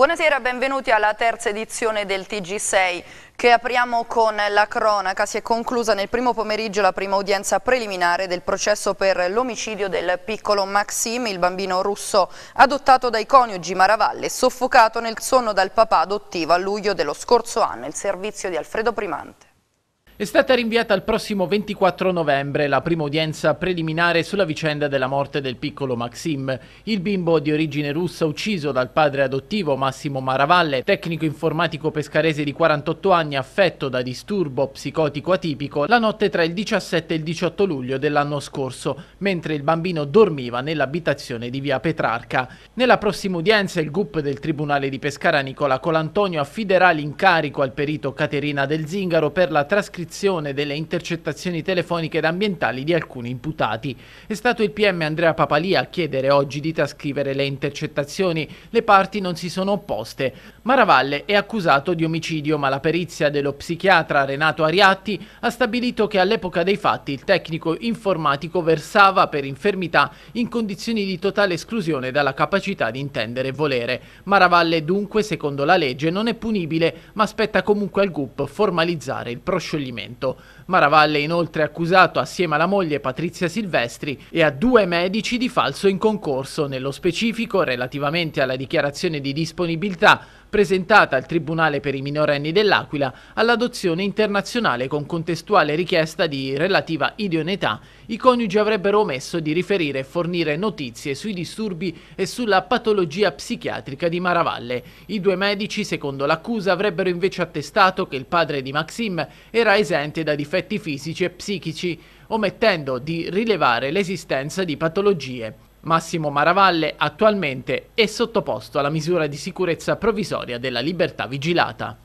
Buonasera, benvenuti alla terza edizione del TG6 che apriamo con la cronaca. Si è conclusa nel primo pomeriggio la prima udienza preliminare del processo per l'omicidio del piccolo Maxim, il bambino russo adottato dai coniugi Maravalle, soffocato nel sonno dal papà adottivo a luglio dello scorso anno, il servizio di Alfredo Primante. È stata rinviata al prossimo 24 novembre la prima udienza preliminare sulla vicenda della morte del piccolo Maxim, il bimbo di origine russa ucciso dal padre adottivo Massimo Maravalle, tecnico informatico pescarese di 48 anni affetto da disturbo psicotico atipico la notte tra il 17 e il 18 luglio dell'anno scorso, mentre il bambino dormiva nell'abitazione di via Petrarca. Nella prossima udienza il GUP del Tribunale di Pescara Nicola Colantonio affiderà l'incarico al perito Caterina Del Zingaro per la trascrizione restrizione delle intercettazioni telefoniche ed ambientali di alcuni imputati. È stato il PM Andrea Papalia a chiedere oggi di trascrivere le intercettazioni. Le parti non si sono opposte. Maravalle è accusato di omicidio, ma la perizia dello psichiatra Renato Ariatti ha stabilito che all'epoca dei fatti il tecnico informatico versava per infermità in condizioni di totale esclusione dalla capacità di intendere e volere. Maravalle dunque, secondo la legge, non è punibile, ma aspetta comunque al GUP formalizzare il proscioglimento fallimento. Maravalle è inoltre accusato assieme alla moglie Patrizia Silvestri e a due medici di falso in concorso, nello specifico relativamente alla dichiarazione di disponibilità presentata al Tribunale per i minorenni dell'Aquila all'adozione internazionale con contestuale richiesta di relativa idoneità, i coniugi avrebbero omesso di riferire e fornire notizie sui disturbi e sulla patologia psichiatrica di Maravalle. I due medici, secondo l'accusa, avrebbero invece attestato che il padre di Maxim era esente da difetti fisici e psichici, omettendo di rilevare l'esistenza di patologie. Massimo Maravalle attualmente è sottoposto alla misura di sicurezza provvisoria della libertà vigilata.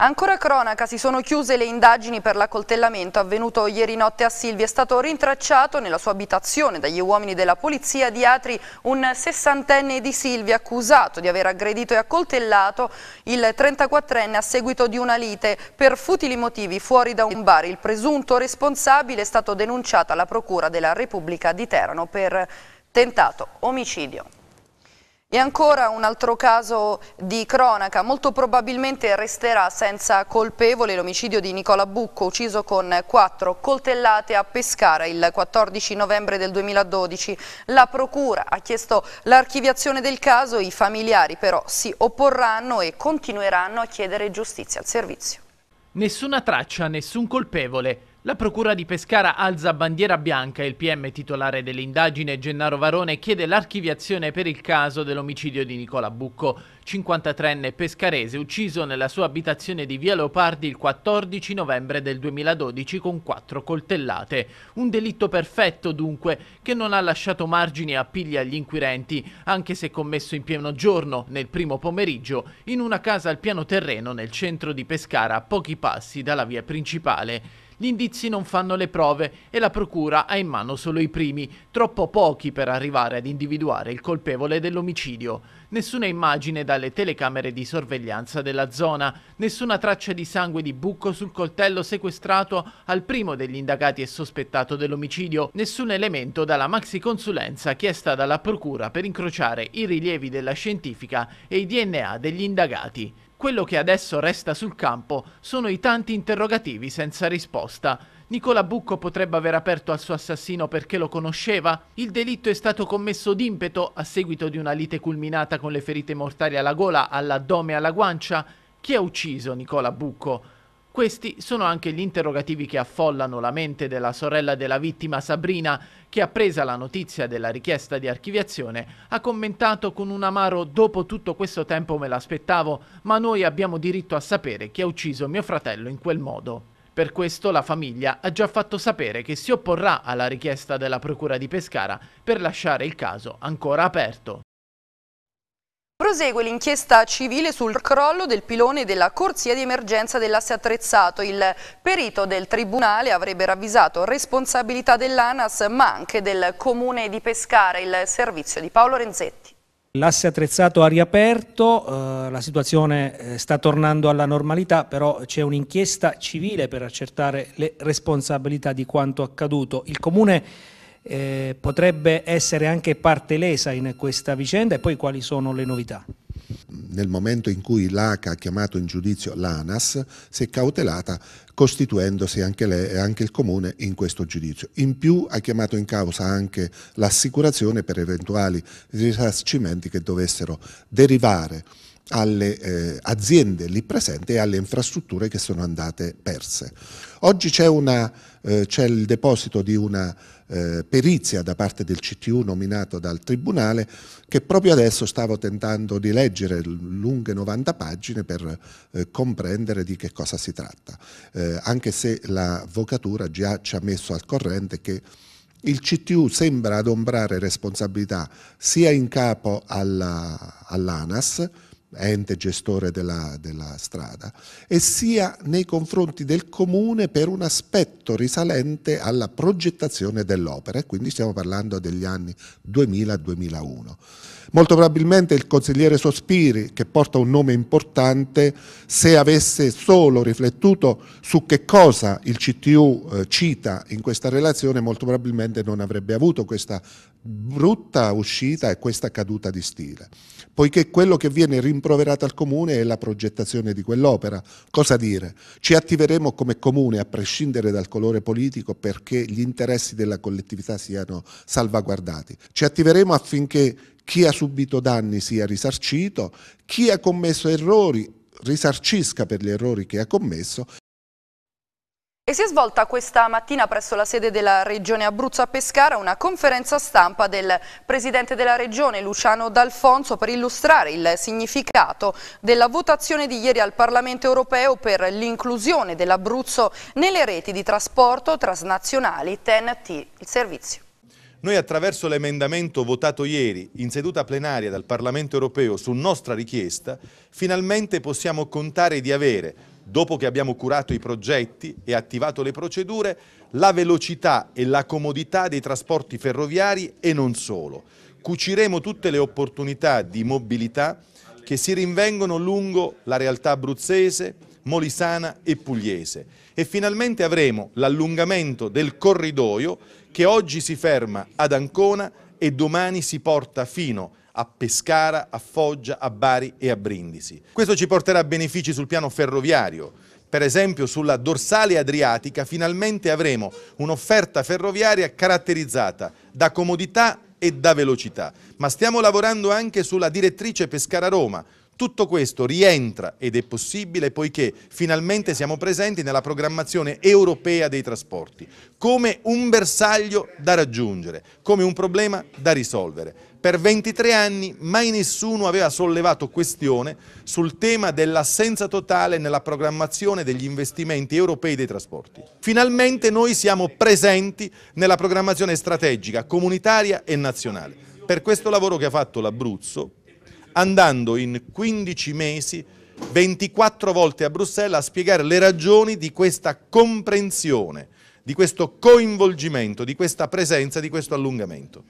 Ancora cronaca, si sono chiuse le indagini per l'accoltellamento avvenuto ieri notte a Silvia. È stato rintracciato nella sua abitazione dagli uomini della polizia di Atri un sessantenne di Silvia accusato di aver aggredito e accoltellato il 34enne a seguito di una lite per futili motivi fuori da un bar. Il presunto responsabile è stato denunciato alla Procura della Repubblica di Terano per tentato omicidio. E ancora un altro caso di cronaca, molto probabilmente resterà senza colpevole l'omicidio di Nicola Bucco, ucciso con quattro coltellate a Pescara il 14 novembre del 2012. La Procura ha chiesto l'archiviazione del caso, i familiari però si opporranno e continueranno a chiedere giustizia al servizio. Nessuna traccia, nessun colpevole. La Procura di Pescara alza bandiera bianca e il PM titolare dell'indagine Gennaro Varone chiede l'archiviazione per il caso dell'omicidio di Nicola Bucco, 53enne pescarese ucciso nella sua abitazione di Via Leopardi il 14 novembre del 2012 con quattro coltellate. Un delitto perfetto dunque che non ha lasciato margini a pigli agli inquirenti, anche se commesso in pieno giorno, nel primo pomeriggio, in una casa al piano terreno nel centro di Pescara a pochi passi dalla via principale. Gli indizi non fanno le prove e la procura ha in mano solo i primi, troppo pochi per arrivare ad individuare il colpevole dell'omicidio. Nessuna immagine dalle telecamere di sorveglianza della zona, nessuna traccia di sangue di buco sul coltello sequestrato al primo degli indagati e sospettato dell'omicidio, nessun elemento dalla maxi consulenza chiesta dalla procura per incrociare i rilievi della scientifica e i DNA degli indagati. Quello che adesso resta sul campo sono i tanti interrogativi senza risposta. Nicola Bucco potrebbe aver aperto al suo assassino perché lo conosceva? Il delitto è stato commesso d'impeto a seguito di una lite culminata con le ferite mortali alla gola, all'addome e alla guancia? Chi ha ucciso Nicola Bucco? Questi sono anche gli interrogativi che affollano la mente della sorella della vittima Sabrina, che appresa la notizia della richiesta di archiviazione ha commentato con un amaro dopo tutto questo tempo me l'aspettavo, ma noi abbiamo diritto a sapere chi ha ucciso mio fratello in quel modo. Per questo la famiglia ha già fatto sapere che si opporrà alla richiesta della Procura di Pescara per lasciare il caso ancora aperto. Prosegue l'inchiesta civile sul crollo del pilone della corsia di emergenza dell'asse attrezzato. Il perito del tribunale avrebbe ravvisato responsabilità dell'ANAS ma anche del comune di Pescara, il servizio di Paolo Renzetti. L'asse attrezzato ha riaperto, eh, la situazione eh, sta tornando alla normalità, però c'è un'inchiesta civile per accertare le responsabilità di quanto accaduto. Il comune eh, potrebbe essere anche parte lesa in questa vicenda e poi quali sono le novità? Nel momento in cui l'ACA ha chiamato in giudizio l'ANAS si è cautelata costituendosi anche, lei, anche il comune in questo giudizio. In più ha chiamato in causa anche l'assicurazione per eventuali risarcimenti che dovessero derivare alle eh, aziende lì presenti e alle infrastrutture che sono andate perse. Oggi c'è eh, il deposito di una eh, perizia da parte del CTU nominato dal Tribunale che proprio adesso stavo tentando di leggere lunghe 90 pagine per eh, comprendere di che cosa si tratta, eh, anche se l'avvocatura già ci ha messo al corrente che il CTU sembra adombrare responsabilità sia in capo all'ANAS, alla ente gestore della, della, strada, e sia nei confronti del comune per un aspetto risalente alla progettazione dell'opera, e quindi stiamo parlando degli anni 2000-2001. Molto probabilmente il consigliere Sospiri, che porta un nome importante, se avesse solo riflettuto su che cosa il CTU eh, cita in questa relazione, molto probabilmente non avrebbe avuto questa brutta uscita è questa caduta di stile, poiché quello che viene rimproverato al Comune è la progettazione di quell'opera. Cosa dire? Ci attiveremo come Comune, a prescindere dal colore politico, perché gli interessi della collettività siano salvaguardati. Ci attiveremo affinché chi ha subito danni sia risarcito, chi ha commesso errori risarcisca per gli errori che ha commesso e si è svolta questa mattina presso la sede della Regione Abruzzo a Pescara una conferenza stampa del Presidente della Regione Luciano D'Alfonso per illustrare il significato della votazione di ieri al Parlamento europeo per l'inclusione dell'Abruzzo nelle reti di trasporto transnazionali TEN-T, Il servizio. Noi attraverso l'emendamento votato ieri in seduta plenaria dal Parlamento europeo su nostra richiesta, finalmente possiamo contare di avere Dopo che abbiamo curato i progetti e attivato le procedure, la velocità e la comodità dei trasporti ferroviari e non solo. Cuciremo tutte le opportunità di mobilità che si rinvengono lungo la realtà abruzzese, molisana e pugliese e finalmente avremo l'allungamento del corridoio che oggi si ferma ad Ancona e domani si porta fino a a Pescara, a Foggia, a Bari e a Brindisi. Questo ci porterà benefici sul piano ferroviario. Per esempio sulla dorsale adriatica finalmente avremo un'offerta ferroviaria caratterizzata da comodità e da velocità. Ma stiamo lavorando anche sulla direttrice Pescara-Roma, tutto questo rientra ed è possibile poiché finalmente siamo presenti nella programmazione europea dei trasporti, come un bersaglio da raggiungere, come un problema da risolvere. Per 23 anni mai nessuno aveva sollevato questione sul tema dell'assenza totale nella programmazione degli investimenti europei dei trasporti. Finalmente noi siamo presenti nella programmazione strategica, comunitaria e nazionale. Per questo lavoro che ha fatto l'Abruzzo, andando in 15 mesi 24 volte a Bruxelles a spiegare le ragioni di questa comprensione, di questo coinvolgimento, di questa presenza, di questo allungamento.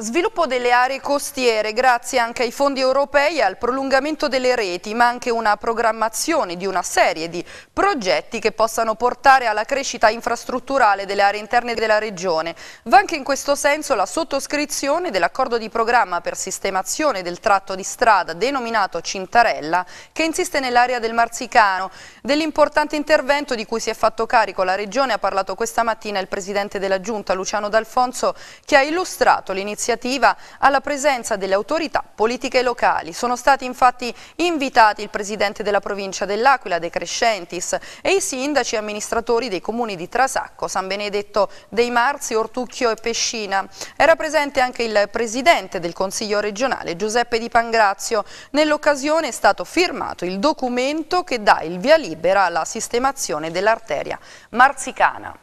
Sviluppo delle aree costiere grazie anche ai fondi europei e al prolungamento delle reti, ma anche una programmazione di una serie di progetti che possano portare alla crescita infrastrutturale delle aree interne della regione. Va anche in questo senso la sottoscrizione dell'accordo di programma per sistemazione del tratto di strada denominato Cintarella che insiste nell'area del Marzicano. Dell'importante intervento di cui si è fatto carico la regione ha parlato questa mattina il presidente della giunta Luciano D'Alfonso che ha illustrato l'iniziativa iniziativa alla presenza delle autorità politiche locali. Sono stati infatti invitati il presidente della provincia dell'Aquila, De Crescentis, e i sindaci e amministratori dei comuni di Trasacco, San Benedetto dei Marzi, Ortucchio e Pescina. Era presente anche il presidente del Consiglio regionale, Giuseppe Di Pangrazio. Nell'occasione è stato firmato il documento che dà il via libera alla sistemazione dell'arteria marzicana.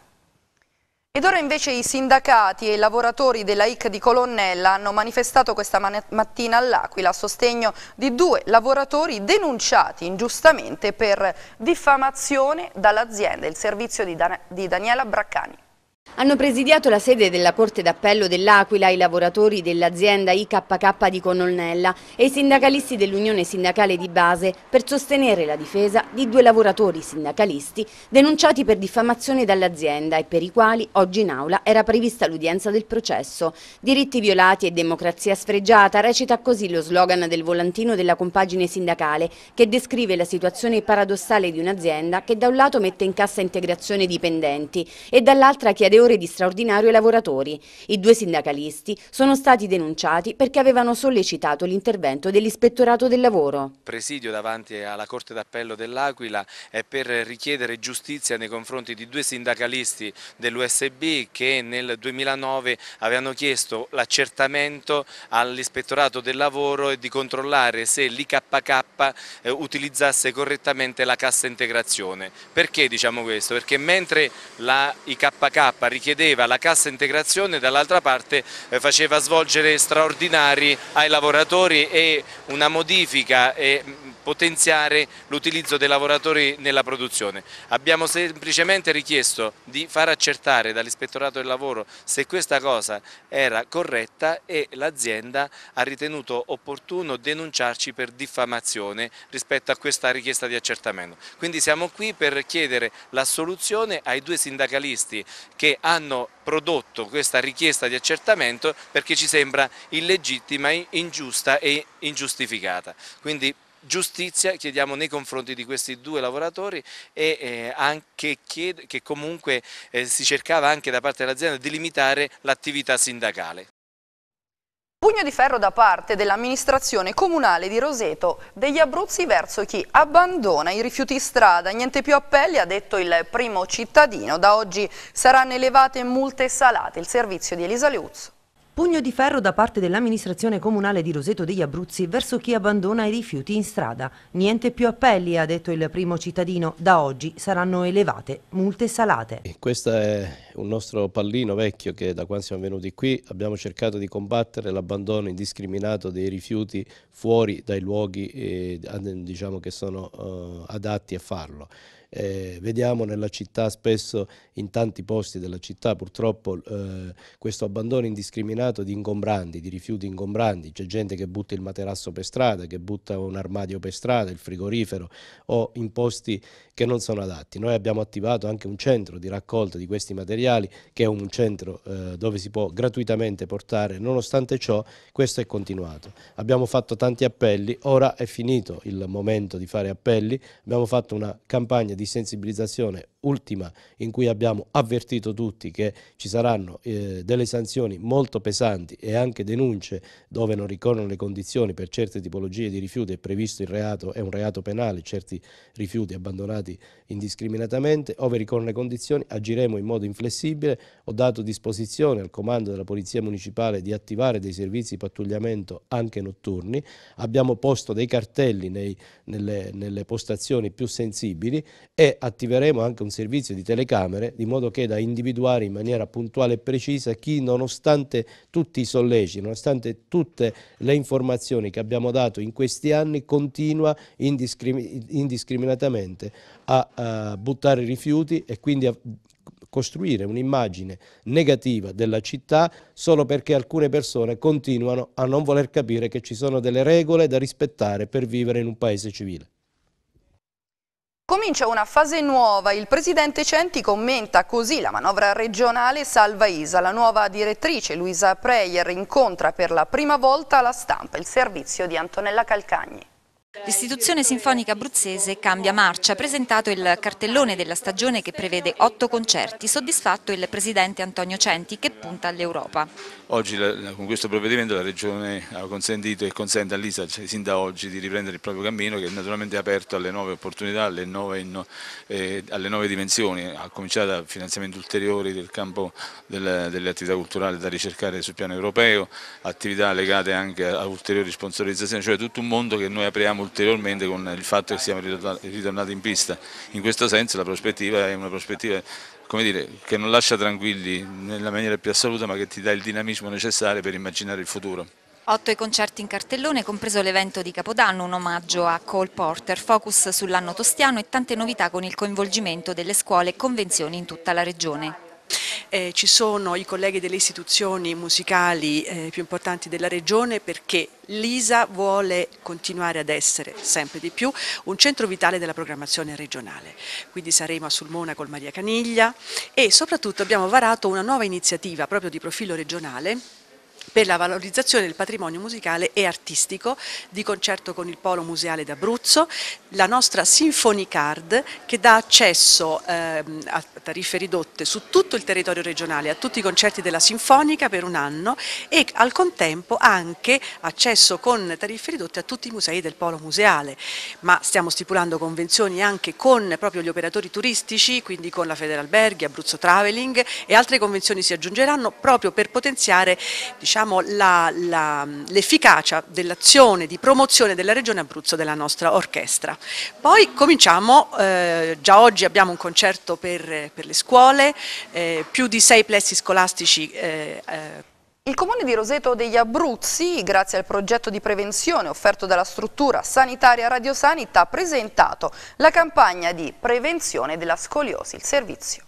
Ed ora invece i sindacati e i lavoratori della IC di Colonnella hanno manifestato questa mattina all'Aquila a sostegno di due lavoratori denunciati ingiustamente per diffamazione dall'azienda, il servizio di, Dan di Daniela Braccani. Hanno presidiato la sede della Corte d'Appello dell'Aquila i lavoratori dell'azienda IKK di Conolnella e i sindacalisti dell'Unione Sindacale di Base per sostenere la difesa di due lavoratori sindacalisti denunciati per diffamazione dall'azienda e per i quali oggi in aula era prevista l'udienza del processo. Diritti violati e democrazia sfregiata recita così lo slogan del volantino della compagine sindacale che descrive la situazione paradossale di un'azienda che da un lato mette in cassa integrazione dipendenti e dall'altra chiede le ore di straordinario ai lavoratori. I due sindacalisti sono stati denunciati perché avevano sollecitato l'intervento dell'Ispettorato del Lavoro. Presidio davanti alla Corte d'Appello dell'Aquila è per richiedere giustizia nei confronti di due sindacalisti dell'USB che nel 2009 avevano chiesto l'accertamento all'Ispettorato del Lavoro e di controllare se l'IKK eh, utilizzasse correttamente la cassa integrazione. Perché diciamo questo? Perché mentre la IKK Zappa richiedeva la cassa integrazione, e dall'altra parte eh, faceva svolgere straordinari ai lavoratori e una modifica potenziare l'utilizzo dei lavoratori nella produzione. Abbiamo semplicemente richiesto di far accertare dall'ispettorato del lavoro se questa cosa era corretta e l'azienda ha ritenuto opportuno denunciarci per diffamazione rispetto a questa richiesta di accertamento. Quindi siamo qui per chiedere l'assoluzione ai due sindacalisti che hanno prodotto questa richiesta di accertamento perché ci sembra illegittima, ingiusta e ingiustificata. Quindi giustizia chiediamo nei confronti di questi due lavoratori e eh, anche che comunque eh, si cercava anche da parte dell'azienda di limitare l'attività sindacale. Pugno di ferro da parte dell'amministrazione comunale di Roseto degli Abruzzi verso chi abbandona i rifiuti strada. Niente più appelli, ha detto il primo cittadino. Da oggi saranno elevate multe salate. Il servizio di Elisa Leuzzo. Pugno di ferro da parte dell'amministrazione comunale di Roseto degli Abruzzi verso chi abbandona i rifiuti in strada. Niente più appelli, ha detto il primo cittadino. Da oggi saranno elevate multe salate. Questo è un nostro pallino vecchio che da quando siamo venuti qui abbiamo cercato di combattere l'abbandono indiscriminato dei rifiuti fuori dai luoghi eh, diciamo che sono eh, adatti a farlo eh, vediamo nella città spesso in tanti posti della città purtroppo eh, questo abbandono indiscriminato di ingombranti, di rifiuti ingombranti, c'è gente che butta il materasso per strada, che butta un armadio per strada, il frigorifero o in posti che non sono adatti. Noi abbiamo attivato anche un centro di raccolta di questi materiali che è un centro eh, dove si può gratuitamente portare, nonostante ciò questo è continuato. Abbiamo fatto tanti appelli, ora è finito il momento di fare appelli, abbiamo fatto una campagna di sensibilizzazione ultima in cui abbiamo avvertito tutti che ci saranno eh, delle sanzioni molto pesanti e anche denunce dove non ricorrono le condizioni per certe tipologie di rifiuti è previsto il reato, è un reato penale, certi rifiuti abbandonati indiscriminatamente, ove ricorrono le condizioni agiremo in modo inflessibile, ho dato disposizione al comando della Polizia Municipale di attivare dei servizi di pattugliamento anche notturni, abbiamo posto dei cartelli nei, nelle, nelle postazioni più sensibili e attiveremo anche un servizio di telecamere, di modo che da individuare in maniera puntuale e precisa chi, nonostante tutti i solleciti, nonostante tutte le informazioni che abbiamo dato in questi anni, continua indiscrimi indiscriminatamente a, a buttare rifiuti e quindi a costruire un'immagine negativa della città solo perché alcune persone continuano a non voler capire che ci sono delle regole da rispettare per vivere in un paese civile. Comincia una fase nuova, il presidente Centi commenta così la manovra regionale Salva Isa. La nuova direttrice Luisa Preyer incontra per la prima volta la stampa, il servizio di Antonella Calcagni. L'istituzione sinfonica abruzzese cambia marcia, ha presentato il cartellone della stagione che prevede otto concerti, soddisfatto il presidente Antonio Centi che punta all'Europa. Oggi con questo provvedimento la Regione ha consentito e consente all'ISA cioè, sin da oggi di riprendere il proprio cammino che è naturalmente aperto alle nuove opportunità, alle nuove, eh, alle nuove dimensioni, ha cominciato a finanziamenti ulteriori del campo delle, delle attività culturali da ricercare sul piano europeo, attività legate anche a ulteriori sponsorizzazioni, cioè tutto un mondo che noi apriamo ulteriormente con il fatto che siamo ritornati in pista. In questo senso la prospettiva è una prospettiva dire, che non lascia tranquilli nella maniera più assoluta ma che ti dà il dinamismo necessario per immaginare il futuro. Otto i concerti in cartellone, compreso l'evento di Capodanno, un omaggio a Cole Porter, focus sull'anno tostiano e tante novità con il coinvolgimento delle scuole e convenzioni in tutta la regione. Eh, ci sono i colleghi delle istituzioni musicali eh, più importanti della regione perché l'ISA vuole continuare ad essere sempre di più un centro vitale della programmazione regionale. Quindi saremo a Sulmona con Maria Caniglia e soprattutto abbiamo varato una nuova iniziativa proprio di profilo regionale per la valorizzazione del patrimonio musicale e artistico di concerto con il Polo Museale d'Abruzzo, la nostra Symphony Card che dà accesso eh, a tariffe ridotte su tutto il territorio regionale a tutti i concerti della Sinfonica per un anno e al contempo anche accesso con tariffe ridotte a tutti i musei del Polo Museale, ma stiamo stipulando convenzioni anche con proprio gli operatori turistici, quindi con la Federalberghi, Abruzzo Traveling e altre convenzioni si aggiungeranno proprio per potenziare diciamo, diciamo, l'efficacia dell'azione di promozione della Regione Abruzzo della nostra orchestra. Poi cominciamo, eh, già oggi abbiamo un concerto per, per le scuole, eh, più di sei plessi scolastici eh, eh. il comune di Roseto degli Abruzzi, grazie al progetto di prevenzione offerto dalla struttura sanitaria Radiosanita, ha presentato la campagna di prevenzione della scoliosi, il servizio.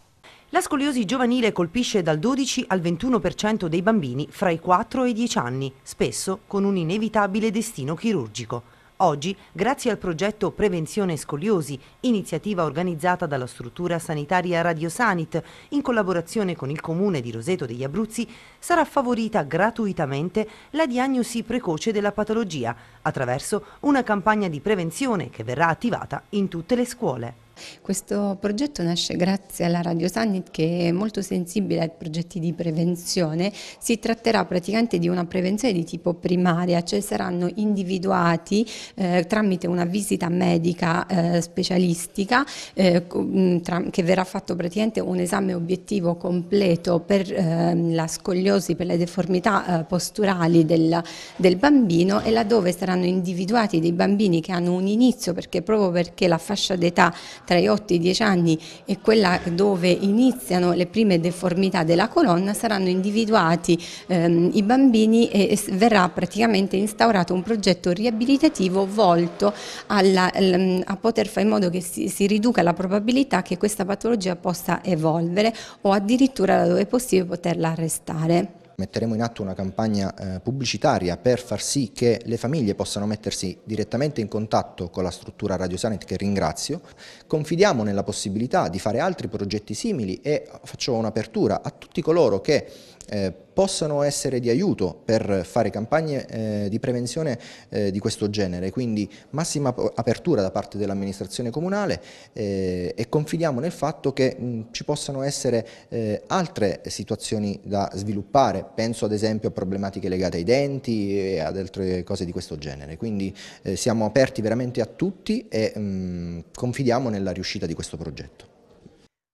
La scoliosi giovanile colpisce dal 12 al 21% dei bambini fra i 4 e i 10 anni, spesso con un inevitabile destino chirurgico. Oggi, grazie al progetto Prevenzione Scoliosi, iniziativa organizzata dalla struttura sanitaria Radiosanit in collaborazione con il comune di Roseto degli Abruzzi, sarà favorita gratuitamente la diagnosi precoce della patologia attraverso una campagna di prevenzione che verrà attivata in tutte le scuole. Questo progetto nasce grazie alla Radio Summit che è molto sensibile ai progetti di prevenzione. Si tratterà praticamente di una prevenzione di tipo primaria, cioè saranno individuati eh, tramite una visita medica eh, specialistica eh, mm, che verrà fatto praticamente un esame obiettivo completo per ehm, la scogliosi, per le deformità eh, posturali del, del bambino e laddove saranno individuati dei bambini che hanno un inizio perché proprio perché la fascia d'età tra i 8 e i 10 anni e quella dove iniziano le prime deformità della colonna saranno individuati ehm, i bambini e, verrà praticamente instaurato un progetto riabilitativo volto alla, ehm, a poter fare in modo che si, si, riduca la probabilità che questa patologia possa evolvere o addirittura dove è possibile poterla arrestare. Metteremo in atto una campagna eh, pubblicitaria per far sì che le famiglie possano mettersi direttamente in contatto con la struttura Radio Sanit che ringrazio. Confidiamo nella possibilità di fare altri progetti simili e faccio un'apertura a tutti coloro che eh, possano essere di aiuto per fare campagne eh, di prevenzione eh, di questo genere, quindi massima apertura da parte dell'amministrazione comunale eh, e confidiamo nel fatto che mh, ci possano essere eh, altre situazioni da sviluppare, penso ad esempio a problematiche legate ai denti e ad altre cose di questo genere, quindi siamo aperti veramente a tutti e mh, confidiamo nella riuscita di questo progetto.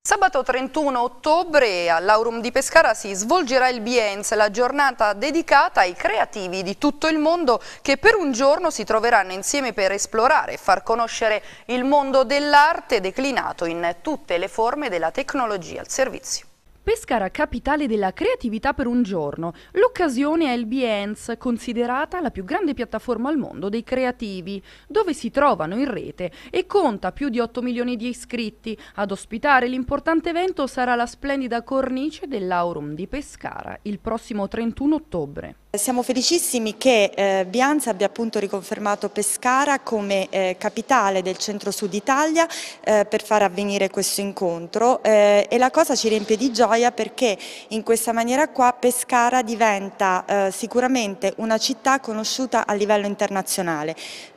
Sabato 31 ottobre all'Aurum di Pescara si svolgerà il Bienz, la giornata dedicata ai creativi di tutto il mondo che per un giorno si troveranno insieme per esplorare e far conoscere il mondo dell'arte declinato in tutte le forme della tecnologia al servizio. Pescara capitale della creatività per un giorno. L'occasione è il Behance, considerata la più grande piattaforma al mondo dei creativi, dove si trovano in rete e conta più di 8 milioni di iscritti. Ad ospitare l'importante evento sarà la splendida cornice dell'Aurum di Pescara il prossimo 31 ottobre. Siamo felicissimi che eh, Bianza abbia appunto riconfermato Pescara come eh, capitale del centro-sud Italia eh, per far avvenire questo incontro eh, e la cosa ci riempie di gioia perché in questa maniera qua Pescara diventa eh, sicuramente una città conosciuta a livello internazionale.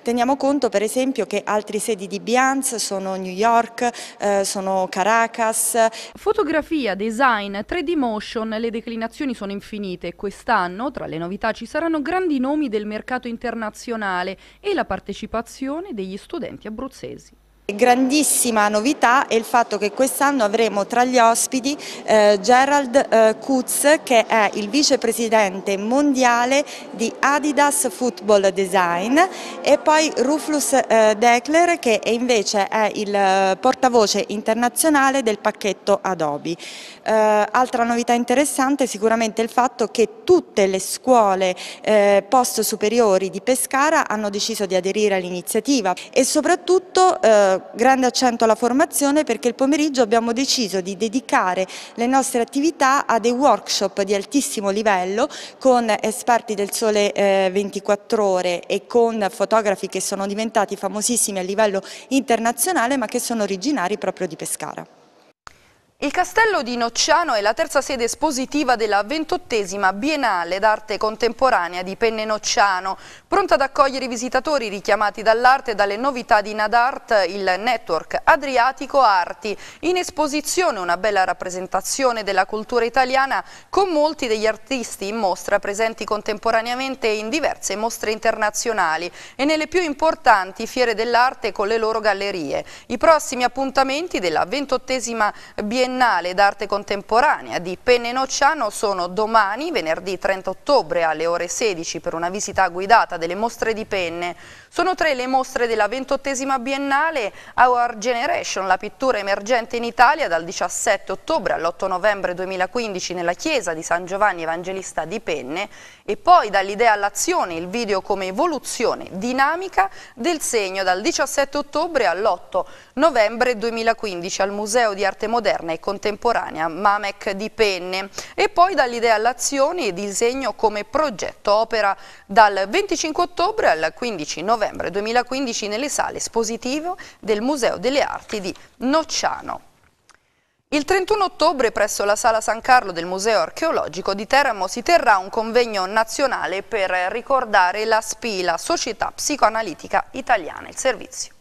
Teniamo conto per esempio che altri sedi di Bianza sono New York, eh, sono Caracas. Fotografia, design, 3D motion, le declinazioni sono infinite. Quest'anno tra le nove novità ci saranno grandi nomi del mercato internazionale e la partecipazione degli studenti abruzzesi. Grandissima novità è il fatto che quest'anno avremo tra gli ospiti eh, Gerald eh, Kutz che è il vicepresidente mondiale di Adidas Football Design e poi Ruflus eh, Dekler che è invece è il eh, portavoce internazionale del pacchetto Adobe. Eh, altra novità interessante è sicuramente il fatto che tutte le scuole eh, post superiori di Pescara hanno deciso di aderire all'iniziativa e soprattutto grande accento alla formazione perché il pomeriggio abbiamo deciso di dedicare le nostre attività a dei workshop di altissimo livello con esperti del Sole eh, 24 Ore e con fotografi che sono diventati famosissimi a livello internazionale ma che sono originari proprio di Pescara. Il castello di Nocciano è la terza sede espositiva della ventottesima Biennale d'arte contemporanea di Penne Nocciano, pronta ad accogliere i visitatori richiamati dall'arte e dalle novità di Nadart, il network Adriatico Arti. In esposizione una bella rappresentazione della cultura italiana con molti degli artisti in mostra presenti contemporaneamente in diverse mostre internazionali e nelle più importanti fiere dell'arte con le loro gallerie. I prossimi appuntamenti della ventottesima Biennale Biennale d'Arte Contemporanea di Penne Nociano sono domani, venerdì 30 ottobre alle ore 16 per una visita guidata delle mostre di penne. Sono tre le mostre della ventottesima biennale Our Generation, la pittura emergente in Italia dal 17 ottobre all'8 novembre 2015 nella chiesa di San Giovanni Evangelista di Penne e poi dall'idea all'azione il video come evoluzione dinamica del segno dal 17 ottobre all'8 novembre 2015 al Museo di Arte Moderna e Contemporanea Mamec di Penne e poi dall'idea all'azione il disegno come progetto opera dal 25 ottobre al 15 novembre novembre 2015 nelle sale espositivo del Museo delle Arti di Nocciano. Il 31 ottobre presso la Sala San Carlo del Museo Archeologico di Teramo si terrà un convegno nazionale per ricordare la SPI, la Società Psicoanalitica Italiana, il servizio.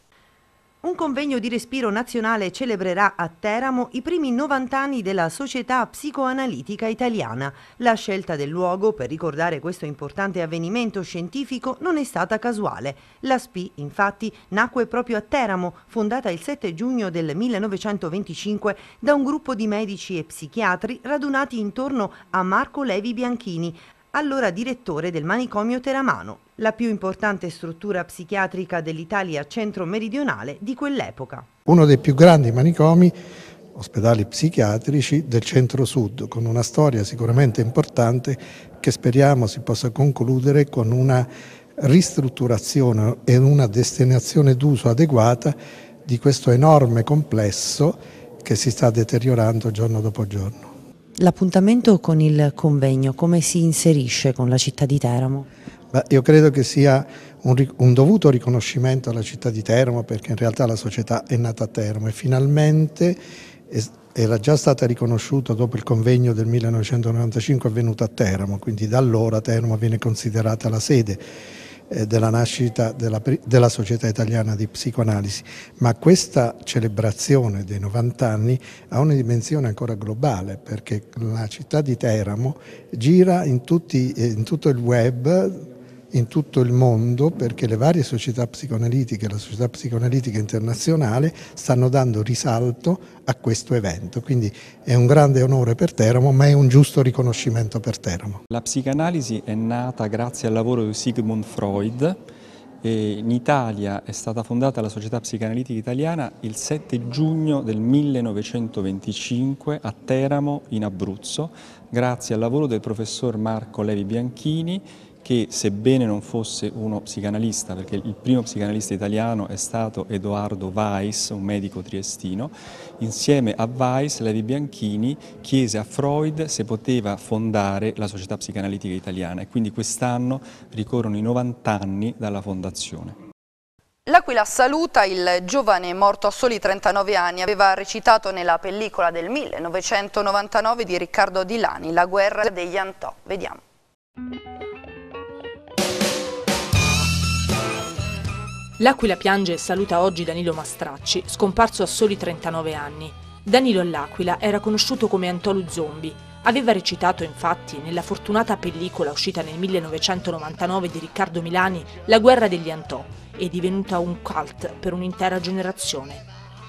Un convegno di respiro nazionale celebrerà a Teramo i primi 90 anni della Società Psicoanalitica Italiana. La scelta del luogo per ricordare questo importante avvenimento scientifico non è stata casuale. La SPI, infatti, nacque proprio a Teramo, fondata il 7 giugno del 1925 da un gruppo di medici e psichiatri radunati intorno a Marco Levi Bianchini, allora direttore del manicomio Teramano, la più importante struttura psichiatrica dell'Italia centro-meridionale di quell'epoca. Uno dei più grandi manicomi ospedali psichiatrici del centro-sud, con una storia sicuramente importante che speriamo si possa concludere con una ristrutturazione e una destinazione d'uso adeguata di questo enorme complesso che si sta deteriorando giorno dopo giorno. L'appuntamento con il convegno come si inserisce con la città di Teramo? Beh, io credo che sia un, un, dovuto riconoscimento alla città di Teramo perché in realtà la società è nata a Teramo e finalmente era già stata riconosciuta dopo il convegno del 1995 avvenuto a Teramo, quindi da allora Teramo viene considerata la sede eh, della nascita della, della, Società Italiana di Psicoanalisi, ma questa celebrazione dei 90 anni ha una dimensione ancora globale perché la città di Teramo gira in, tutti, eh, in tutto il web in tutto il mondo perché le varie società psicoanalitiche, e la società psicoanalitica internazionale, stanno dando risalto a questo evento. Quindi è un grande onore per Teramo, ma è un giusto riconoscimento per Teramo. La psicanalisi è nata grazie al lavoro di Sigmund Freud. in Italia è stata fondata la Società Psicanalitica Italiana il 7 giugno del 1925 a Teramo, in Abruzzo, grazie al lavoro del professor Marco Levi Bianchini, che sebbene non fosse uno psicanalista, perché il primo psicanalista italiano è stato Edoardo Weiss, un medico triestino, insieme a Weiss Levi Bianchini chiese a Freud se poteva fondare la società psicanalitica italiana e quindi quest'anno ricorrono i 90 anni dalla fondazione. L'Aquila saluta il giovane morto a soli 39 anni, aveva recitato nella pellicola del 1999 di Riccardo Dilani, La guerra degli Antò. Vediamo. L'Aquila piange e saluta oggi Danilo Mastracci, scomparso a soli 39 anni. Danilo all'Aquila era conosciuto come Antolu Zombie. Aveva recitato infatti nella fortunata pellicola uscita nel 1999 di Riccardo Milani, La guerra degli Antò, e divenuta un cult per un'intera generazione.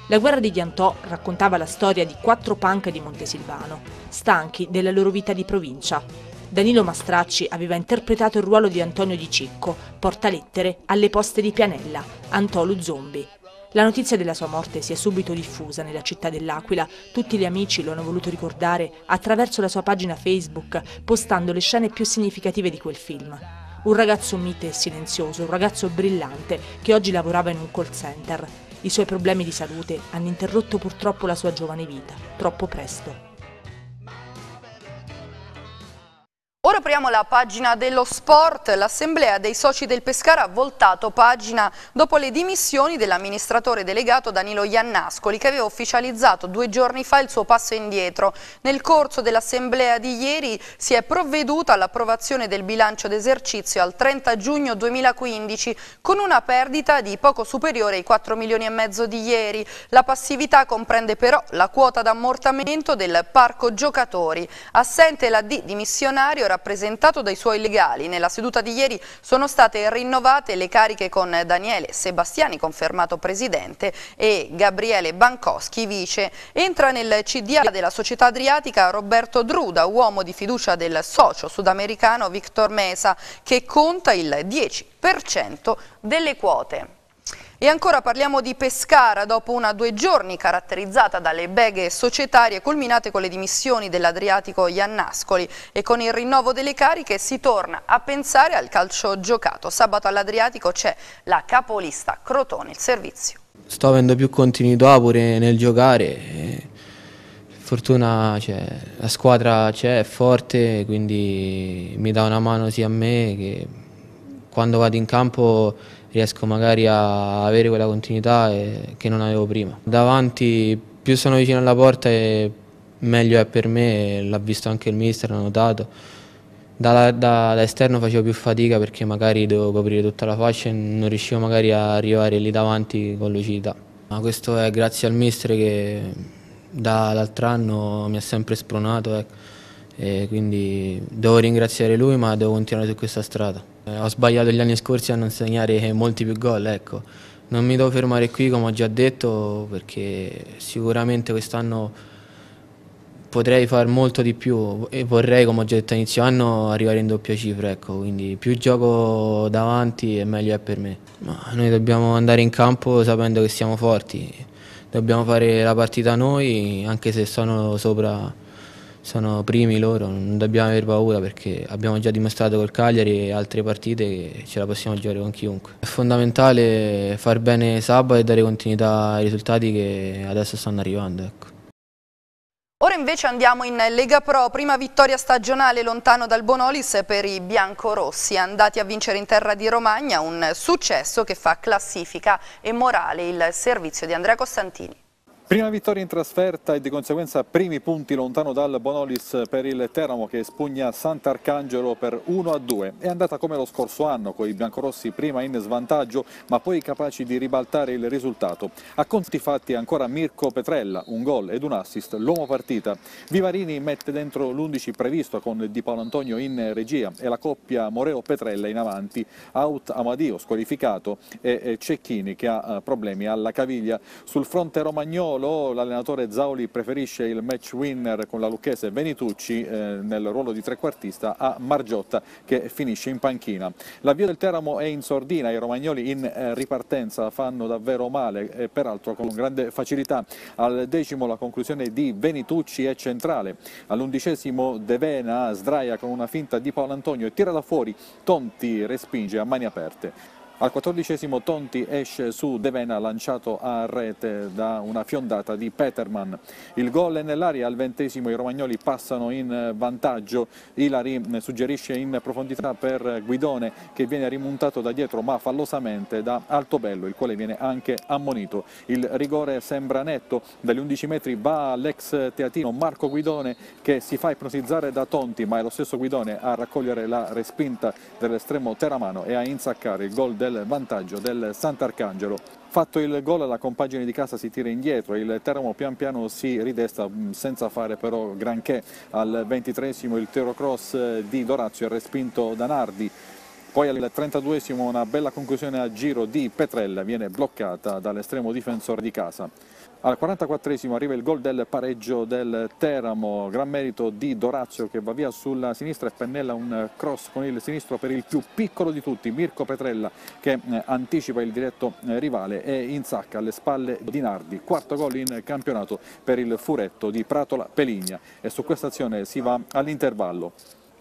La guerra degli Antò raccontava la storia di quattro punk di Montesilvano, stanchi della loro vita di provincia, Danilo Mastracci aveva interpretato il ruolo di Antonio Di Cicco, portalettere alle poste di Pianella, Antolu Zombi. La notizia della sua morte si è subito diffusa nella città dell'Aquila, tutti gli amici lo hanno voluto ricordare attraverso la sua pagina Facebook, postando le scene più significative di quel film. Un ragazzo mite e silenzioso, un ragazzo brillante, che oggi lavorava in un call center. I suoi problemi di salute hanno interrotto purtroppo la sua giovane vita, troppo presto. Ora apriamo la pagina dello sport, l'assemblea dei soci del Pescara ha voltato pagina dopo le dimissioni dell'amministratore delegato Danilo Iannascoli che aveva ufficializzato due giorni fa il suo passo indietro. Nel corso dell'assemblea di ieri si è provveduta all'approvazione del bilancio d'esercizio al 30 giugno 2015 con una perdita di poco superiore ai 4 milioni e mezzo di ieri. La passività comprende però la quota d'ammortamento del parco giocatori. Assente la D dimissionario rappresentato dai suoi legali. Nella seduta di ieri sono state rinnovate le cariche con Daniele Sebastiani, confermato presidente, e Gabriele Bancoschi, vice. Entra nel CDA della società adriatica Roberto Druda, uomo di fiducia del socio sudamericano Victor Mesa, che conta il 10% delle quote. E ancora parliamo di Pescara, dopo una due giorni caratterizzata dalle beghe societarie culminate con le dimissioni dell'Adriatico Iannascoli e con il rinnovo delle cariche si torna a pensare al calcio giocato. Sabato all'Adriatico c'è la capolista Crotone, il servizio. Sto avendo più continuità pure nel giocare, fortuna cioè, la squadra c'è, è forte, quindi mi dà una mano sia a me che quando vado in campo riesco magari a avere quella continuità eh, che non avevo prima. Davanti più sono vicino alla porta e meglio è per me, l'ha visto anche il mister, l'ha notato. Da, da, da, esterno facevo più fatica perché magari dovevo coprire tutta la faccia e non riuscivo magari a arrivare lì davanti con lucidità. Ma questo è grazie al mister che dall'altro anno mi ha sempre spronato, ecco. quindi devo ringraziare lui ma devo continuare su questa strada. Eh, ho sbagliato gli anni scorsi a non segnare molti più gol, ecco. Non mi devo fermare qui come ho già detto perché sicuramente quest'anno potrei fare molto di più e vorrei come ho già detto all'inizio anno arrivare in doppia cifra, ecco, quindi più gioco davanti e meglio è per me. Ma noi dobbiamo andare in campo sapendo che siamo forti, dobbiamo fare la partita noi anche se sono sopra sono primi loro, non dobbiamo aver paura perché abbiamo già dimostrato col Cagliari e altre partite che ce la possiamo giocare con chiunque. È fondamentale far bene sabato e dare continuità ai risultati che adesso stanno arrivando. Ecco. Ora invece andiamo in Lega Pro, prima vittoria stagionale lontano dal Bonolis per i biancorossi, andati a vincere in terra di Romagna, un successo che fa classifica e morale il servizio di Andrea Costantini. Prima vittoria in trasferta e di conseguenza primi punti lontano dal Bonolis per il Teramo che espugna Sant'Arcangelo per 1-2. È andata come lo scorso anno, con i biancorossi prima in svantaggio ma poi capaci di ribaltare il risultato. A conti fatti ancora Mirko Petrella, un gol ed un assist, l'uomo partita. Vivarini mette dentro l'11 previsto con Di Paolo Antonio in regia e la coppia Moreo-Petrella in avanti. Out Amadio squalificato e Cecchini che ha eh, problemi alla caviglia. Sul fronte romagnolo ruolo l'allenatore Zauli preferisce il match winner con la lucchese Venitucci eh, nel ruolo di trequartista a Margiotta che finisce in panchina. L'avvio del Teramo è in sordina, i romagnoli in eh, ripartenza fanno davvero male e peraltro con grande facilità al decimo la conclusione di Venitucci è centrale, all'undicesimo De Vena sdraia con una finta di Paolo Antonio e tira da fuori, Tonti respinge a mani aperte. Al quattordicesimo Tonti esce su Devena lanciato a rete da una fiondata di Peterman. Il gol è nell'aria, al ventesimo i romagnoli passano in vantaggio. Ilari suggerisce in profondità per Guidone che viene rimontato da dietro ma fallosamente da Altobello il quale viene anche ammonito. Il rigore sembra netto, dagli 11 metri va l'ex teatino Marco Guidone che si fa ipnotizzare da Tonti ma è lo stesso Guidone a raccogliere la respinta dell'estremo teramano e a insaccare il gol del del vantaggio del Sant'Arcangelo. Fatto il gol la compagine di casa si tira indietro, il Teramo pian piano si ridesta mm, senza fare però granché al ventitresimo il tiro cross eh, di Dorazio è respinto da Nardi. Poi al 32esimo una bella conclusione a giro di Petrella viene bloccata dall'estremo difensore di casa. Al 44esimo arriva il gol del pareggio del Teramo, gran merito di Dorazio che va via sulla sinistra e pennella un cross con il sinistro per il più piccolo di tutti, Mirko Petrella che eh, anticipa il diretto eh, rivale e in sacca alle spalle di Nardi. Quarto gol in campionato per il furetto di Pratola Peligna e su questa azione si va all'intervallo.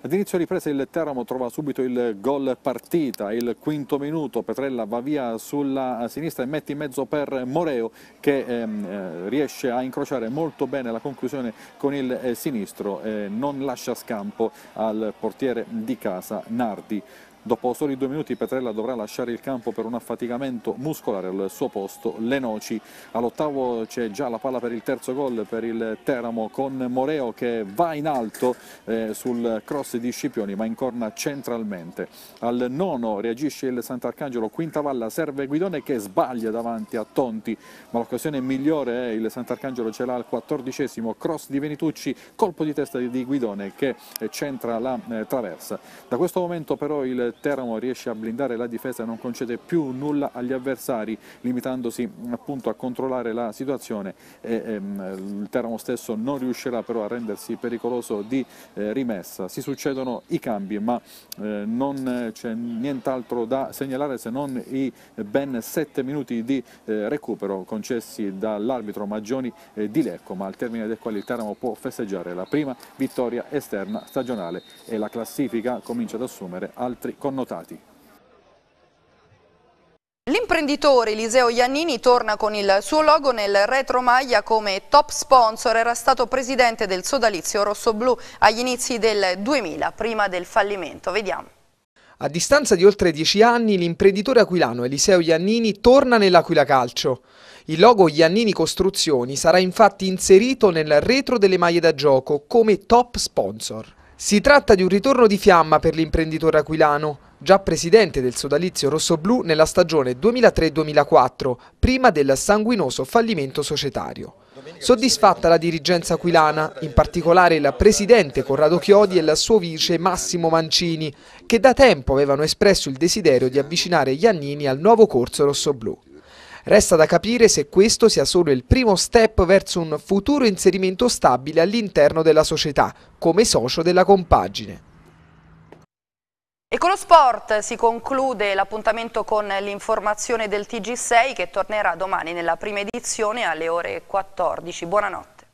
Ad inizio ripresa il Teramo trova subito il gol partita, il quinto minuto, Petrella va via sulla sinistra e mette in mezzo per Moreo che ehm, eh, riesce a incrociare molto bene la conclusione con il eh, sinistro, eh, non lascia scampo al portiere di casa Nardi. Dopo soli due minuti Petrella dovrà lasciare il campo per un affaticamento muscolare al suo posto. Le noci all'ottavo c'è già la palla per il terzo gol per il Teramo con Moreo che va in alto eh, sul cross di Scipioni ma incorna centralmente. Al nono reagisce il Sant'Arcangelo, quinta valla serve Guidone che sbaglia davanti a Tonti ma l'occasione migliore è il Sant'Arcangelo ce l'ha al quattordicesimo cross di Venitucci, colpo di testa di Guidone che eh, centra la eh, traversa. Da questo momento però il Teramo riesce a blindare la difesa e non concede più nulla agli avversari limitandosi appunto a controllare la situazione e, ehm, il Teramo stesso non riuscirà però a rendersi pericoloso di eh, rimessa. Si succedono i cambi ma eh, non c'è nient'altro da segnalare se non i eh, ben 7 minuti di eh, recupero concessi dall'arbitro Maggioni eh, di Lecco ma al termine del quale il Teramo può festeggiare la prima vittoria esterna stagionale e la classifica comincia ad assumere altri contatti connotati. L'imprenditore Eliseo Iannini torna con il suo logo nel retromaglia come top sponsor, era stato presidente del sodalizio rosso-blu agli inizi del 2000, prima del fallimento. Vediamo. A distanza di oltre dieci anni l'imprenditore aquilano Eliseo Iannini torna nell'Aquila Calcio. Il logo Iannini Costruzioni sarà infatti inserito nel retro delle maglie da gioco come top sponsor. Si tratta di un ritorno di fiamma per l'imprenditore aquilano, già presidente del sodalizio rossoblù nella stagione 2003-2004, prima del sanguinoso fallimento societario. Soddisfatta la dirigenza aquilana, in particolare il presidente Corrado Chiodi e il suo vice Massimo Mancini, che da tempo avevano espresso il desiderio di avvicinare gli annini al nuovo corso rossoblù. Resta da capire se questo sia solo il primo step verso un futuro inserimento stabile all'interno della società, come socio della compagine. E con lo sport si conclude l'appuntamento con l'informazione del TG6 che tornerà domani nella prima edizione alle ore 14. Buonanotte.